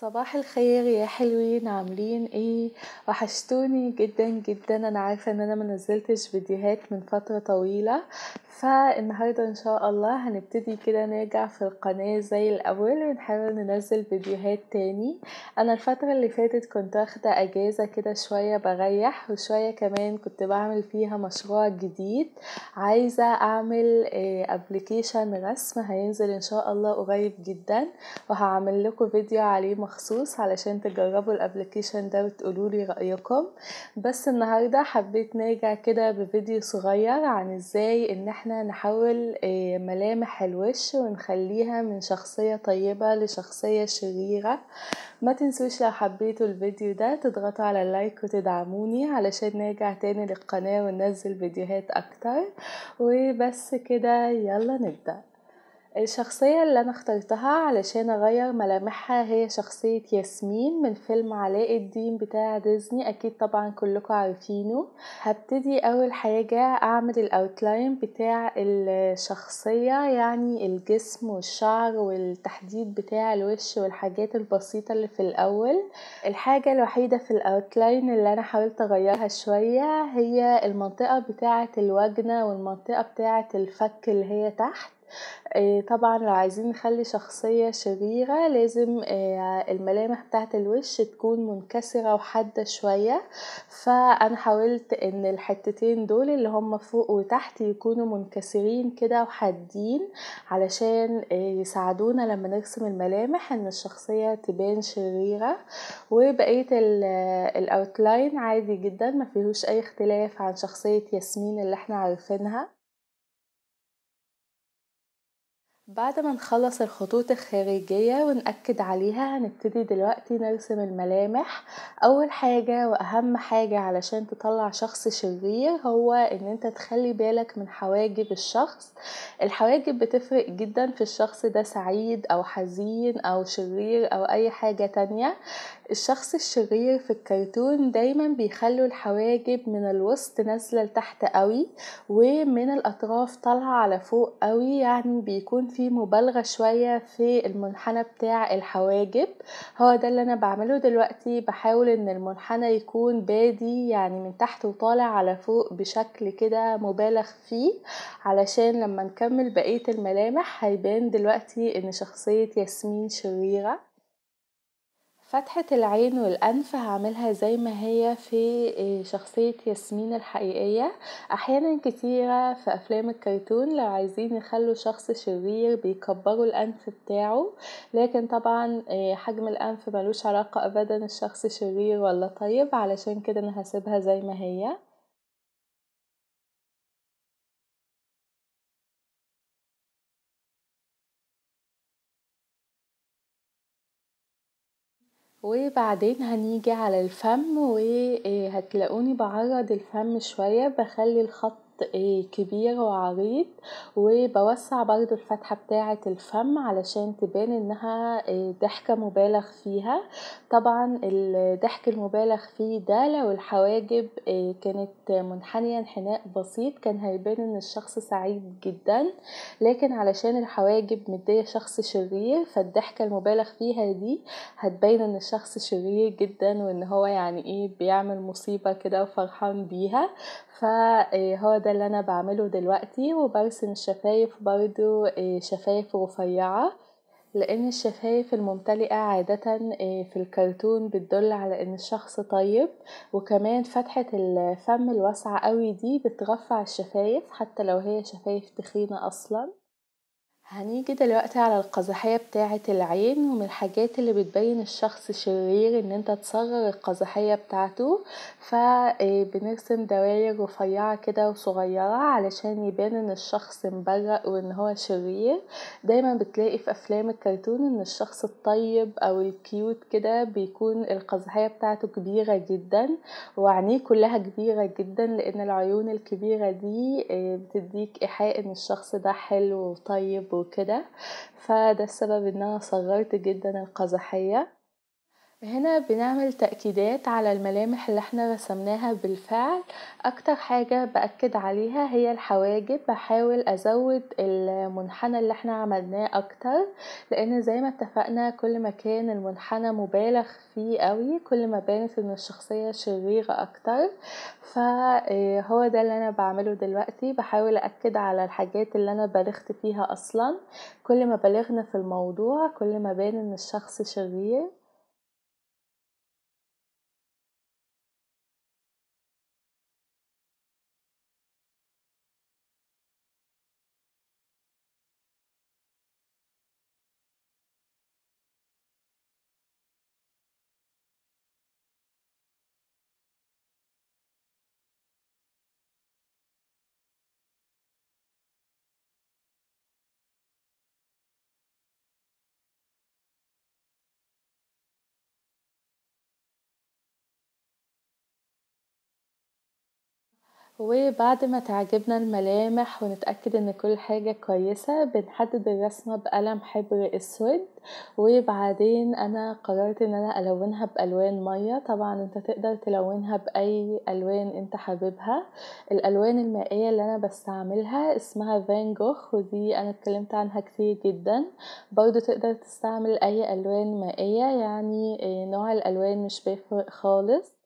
صباح الخير يا حلوين عاملين ايه وحشتوني جدا جدا انا عارفه ان انا منزلتش فيديوهات من فتره طويله فالنهارده ان شاء الله هنبتدي كده نرجع في القناه زي الاول ونحاول ننزل فيديوهات تاني انا الفتره اللي فاتت كنت واخده اجازه كده شويه بريح وشويه كمان كنت بعمل فيها مشروع جديد عايزه اعمل ابلكيشن آه، رسم هينزل ان شاء الله قريب جدا وهعمل لكم فيديو عليه مخصوص علشان تجربوا الابلكيشن ده وتقولوا لي رايكم بس النهارده حبيت نرجع كده بفيديو صغير عن ازاي ان احنا نحول آه، ملامح الوش ونخليها من شخصيه طيبه لشخصيه شريره ما تنسوش لو حبيتوا الفيديو ده تضغطوا على اللايك وتدعموني علشان نرجع تاني للقناه وننزل فيديوهات اكتر وبس كده يلا نبدأ الشخصية اللي أنا اخترتها علشان أغير ملامحها هي شخصية ياسمين من فيلم علاء الدين بتاع ديزني أكيد طبعا كلكم عارفينه هبتدي أول حاجة أعمل الأوتلاين بتاع الشخصية يعني الجسم والشعر والتحديد بتاع الوش والحاجات البسيطة اللي في الأول الحاجة الوحيدة في الأوتلاين اللي أنا حاولت أغيرها شوية هي المنطقة بتاعة الوجنة والمنطقة بتاعة الفك اللي هي تحت آه، طبعا لو عايزين نخلي شخصية شريرة لازم آه، الملامح بتاعت الوش تكون منكسرة وحادة شوية فأنا حاولت إن الحتتين دول اللي هم فوق وتحت يكونوا منكسرين كده وحادين علشان آه، يساعدونا لما نرسم الملامح إن الشخصية تبان شريرة وبقية الأوتلاين عادي جدا مفيهوش أي اختلاف عن شخصية ياسمين اللي احنا عارفينها بعد ما نخلص الخطوط الخارجية ونأكد عليها هنبتدي دلوقتي نرسم الملامح أول حاجة وأهم حاجة علشان تطلع شخص شرير هو إن أنت تخلي بالك من حواجب الشخص الحواجب بتفرق جدا في الشخص ده سعيد أو حزين أو شرير أو أي حاجة تانية الشخص الشرير في الكرتون دايما بيخلوا الحواجب من الوسط نازلة لتحت قوي ومن الأطراف طالعة على فوق قوي يعني بيكون في في مبالغة شوية في المنحنى بتاع الحواجب هو ده اللي أنا بعمله دلوقتي بحاول إن المنحنى يكون بادي يعني من تحت وطالع على فوق بشكل كده مبالغ فيه علشان لما نكمل بقية الملامح هيبان دلوقتي إن شخصية ياسمين شريرة فتحة العين والأنف هعملها زي ما هي في آه، شخصية ياسمين الحقيقية أحيانا كتيرة في أفلام الكرتون لو عايزين يخلوا شخص شرير بيكبروا الأنف بتاعه لكن طبعا آه، حجم الأنف ملوش علاقة أبدا الشخص شرير ولا طيب علشان كده أنا هسيبها زي ما هي وبعدين هنيجي على الفم وهتلاقوني بعرض الفم شوية بخلي الخط إيه، كبير وعريض وبوسع برضو الفتحة بتاعة الفم علشان تبان انها إيه، ضحكة مبالغ فيها طبعا الضحك المبالغ فيه ده لو الحواجب إيه، كانت منحنية انحناء بسيط كان هيبان ان الشخص سعيد جدا لكن علشان الحواجب مدية شخص شرير فالضحكة المبالغ فيها دي هتبين ان الشخص شرير جدا وان هو يعني ايه بيعمل مصيبة كده وفرحان بيها فهو ده ده اللي أنا بعمله دلوقتي وبرسم الشفايف برضو آه، شفايف رفيعة لأن الشفايف الممتلئة عادة آه، في الكرتون بتدل على إن الشخص طيب وكمان فتحة الفم الواسعة أوي دي بترفع الشفايف حتى لو هي شفايف تخينة أصلا هنيجي دلوقتي على القزحية بتاعة العين ومن الحاجات اللي بتبين الشخص شرير ان انت تصغر القزحية بتاعته فبنرسم آه، دواير رفيعة كده وصغيرة علشان يبان ان الشخص مبرق وان هو شرير دايما بتلاقي في افلام الكرتون ان الشخص الطيب او الكيوت كده بيكون القزحية بتاعته كبيرة جدا وعينيه كلها كبيرة جدا لان العيون الكبيرة دي آه، بتديك ايحاء ان الشخص ده حلو وطيب وكده فده السبب ان انا صغرت جدا القزحية هنا بنعمل تأكيدات على الملامح اللي احنا رسمناها بالفعل اكتر حاجة بأكد عليها هي الحواجب بحاول ازود المنحنى اللي احنا عملناه اكتر لان زي ما اتفقنا كل ما كان المنحنى مبالغ فيه قوي كل ما بانت ان الشخصية شريرة اكتر فهو آه، ده اللي انا بعمله دلوقتي بحاول اكد على الحاجات اللي انا بالغت فيها اصلا كل ما بلغنا في الموضوع كل ما بان ان الشخص شرير وبعد ما تعجبنا الملامح ونتأكد ان كل حاجة كويسة بنحدد الرسمة بقلم حبر اسود وبعدين انا قررت ان انا الونها بالوان مية طبعا انت تقدر تلونها باي الوان انت حاببها الالوان المائية اللي انا بستعملها اسمها فان جوخ ودي انا اتكلمت عنها كتير جدا برضو تقدر تستعمل اي الوان مائية يعني نوع الالوان مش بيفرق خالص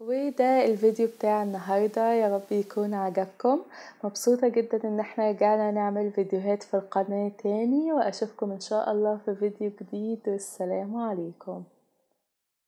وده الفيديو بتاع النهاردة يا رب يكون عجبكم مبسوطة جدا ان احنا رجعنا نعمل فيديوهات في القناة تاني واشوفكم ان شاء الله في فيديو جديد والسلام عليكم